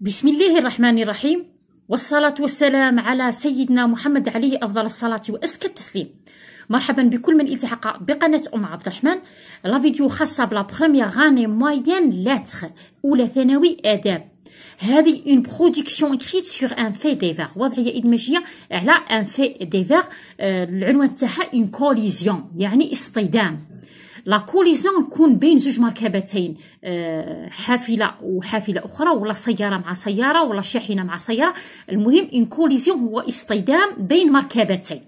بسم الله الرحمن الرحيم والصلاة والسلام على سيدنا محمد عليه أفضل الصلاة وأسكى التسليم مرحبا بكل من التحق بقناة أم عبد الرحمن لا فيديو خاصة بلا بخومييغ غاني موين لاتخ أولى ثانوي آداب هذه اون برودكسيون اكريت سور ان في ديفار وضعيه ادماجيه على ان في ديفار العنوان تاعها اون كوليزيون يعني اصطدام لا كوليزيون نكون بين زوج مركبتين آه، حافله وحافله اخرى ولا سياره مع سياره ولا شاحنه مع سياره المهم ان كوليزيون هو اصطدام بين مركبتين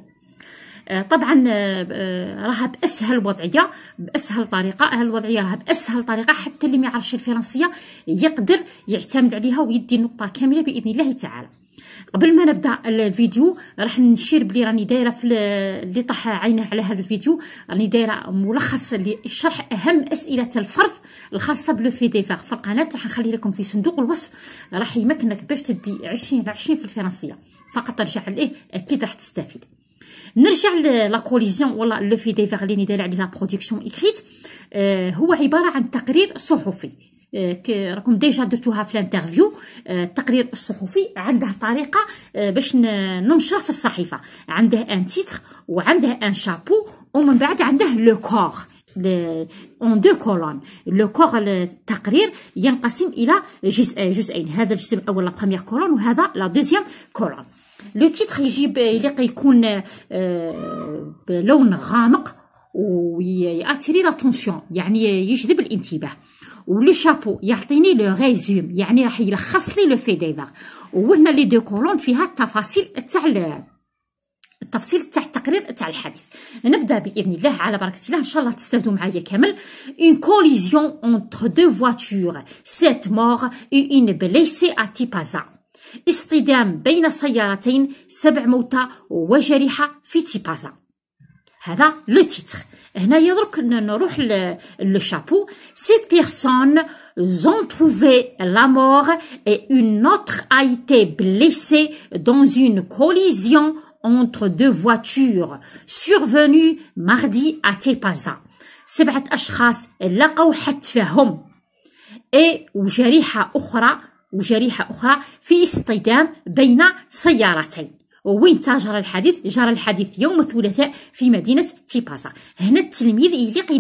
آه، طبعا آه، راها باسهل وضعيه باسهل طريقه الوضعيه راها باسهل طريقه حتى اللي ما يعرفش الفرنسيه يقدر يعتمد عليها ويدي النقطه كامله باذن الله تعالى قبل ما نبدا الفيديو راح نشير بلي راني دايره في اللي طاح عينه على هذا الفيديو راني دايره ملخص لشرح اهم اسئله الفرض الخاصه بلو في ديفار في القناه راح نخلي لكم في صندوق الوصف راح يمكنك باش تدي 20 على 20 في الفرنسيه فقط ارجع ليه اكيد راح تستفيد نرجع لا كوليزيون ولا لو في ديفار اللي دايره عليه لا برودكسيون اكريت آه هو عباره عن تقرير صحفي آه، راكم ديجا درتوها في الانترفيو آه، التقرير الصحفي عنده طريقه آه، باش ننشر في الصحيفه عنده ان تيتر وعنده ان شابو ومن بعد عنده لو كور اون دو كولون لو كور التقرير ينقسم الى جزئين هذا الجزء الاول لا بروميير كولون وهذا لا دوزيام كولون لو تيتر يجيب يلقى يكون بلون غامق ويأتري لاتونسيون يعني يجذب الانتباه ولو شابو يعطيني لو ريزوم يعني راح يلخص لي لو في ديفار وهنا لي دو كولون فيها التفاصيل تاع التفصيل تاع التقرير تاع الحديث نبدا باذن الله على بركه الله ان شاء الله تستافدوا معايا كامل اون كوليزيون اونتر دو فواتور سيت مور اون بليسي ا تيبازا اصطدام بين سيارتين سبع موتى وجريحه في تيبازا هذا لو تيتر هنايا درك نروح chapeau. سيت personnes ont trouvé la mort et une autre a été blessée dans une collision entre deux voitures survenue mardi à Tepaza. سبعة أشخاص لقوا حتفهم إي وجريحة أخرى وجريحة أخرى في اصطدام بين سيارتين ومتى جرى الحديث جرى الحديث يوم الثلاثاء في مدينة تيباسا هنا التلميذ يليق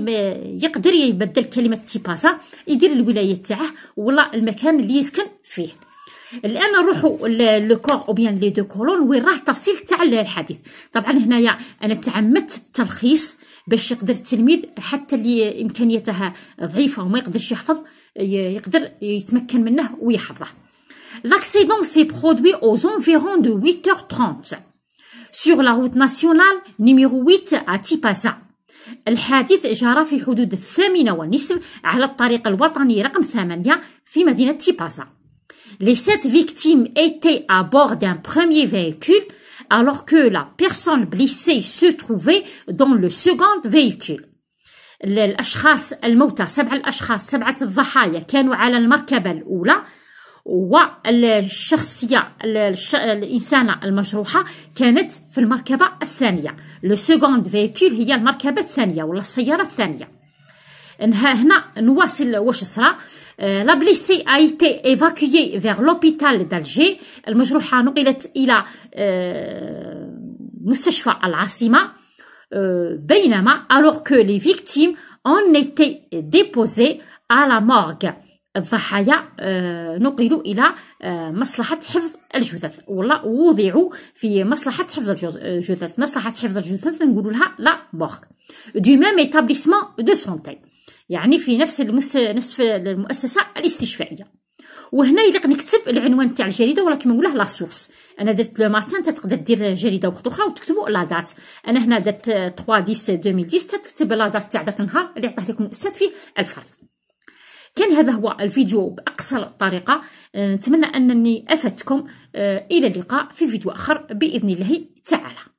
يقدر يبدل كلمة تيباسا يدير الولاية تاعه ولا المكان اللي يسكن فيه الان نروحوا لو كور او بيان لي دو كولون وين راه التفصيل تاع الحديث طبعا هنايا انا تعمدت التلخيص باش يقدر التلميذ حتى اللي امكانيته ضعيفه وما يقدرش يحفظ يقدر يتمكن منه ويحفظه L'accident s'est produit aux environs de 8h30 sur la route nationale numéro 8 à Tipasa. الحادث جرى في حدود الثامنة والنصف على الطريق الوطني رقم 8 في مدينة تيباسا. Les sept victimes étaient à bord d'un premier véhicule alors que la personne blessée se trouvait dans le second véhicule. الأشخاص الموتى سبع الأشخاص سبعة الضحايا كانوا على المركبة الأولى والشخصية الإنسانة المجروحة كانت في المركبة الثانية لو سيكوند فيكول هي المركبة الثانية ولا السيارة الثانية هنا نواصل واش صرا لا بليسي ايتي été évacuée لوبيتال دالجي المجروحة نقلت إلى euh, مستشفى العاصمة euh, بينما alors que les victimes ont été déposées à la morgue الضحايا آه، نقلوا إلى آه، مصلحة حفظ الجثث ولا وضعوا في مصلحة حفظ الجثث آه، مصلحة حفظ الجثث نقولوا لها لا بورك دو ميم ايتابليسمون دو سونتي يعني في نفس المست... نفس المؤسسة الاستشفائية وهنا الا نكتب العنوان تاع الجريده ولا كيما نقوله لا سورس انا درت لو ماتان تقدر دير جريده وقت اخرى وتكتبوا لا دات انا هنا درت 3 10 2010 تكتب لا دات تاع ذاك النهار اللي عطاه لكم الاستاذ فيه الفرض كان هذا هو الفيديو بأقصى طريقه أه، نتمنى أنني أفدتكم أه، إلى اللقاء في فيديو آخر بإذن الله تعالى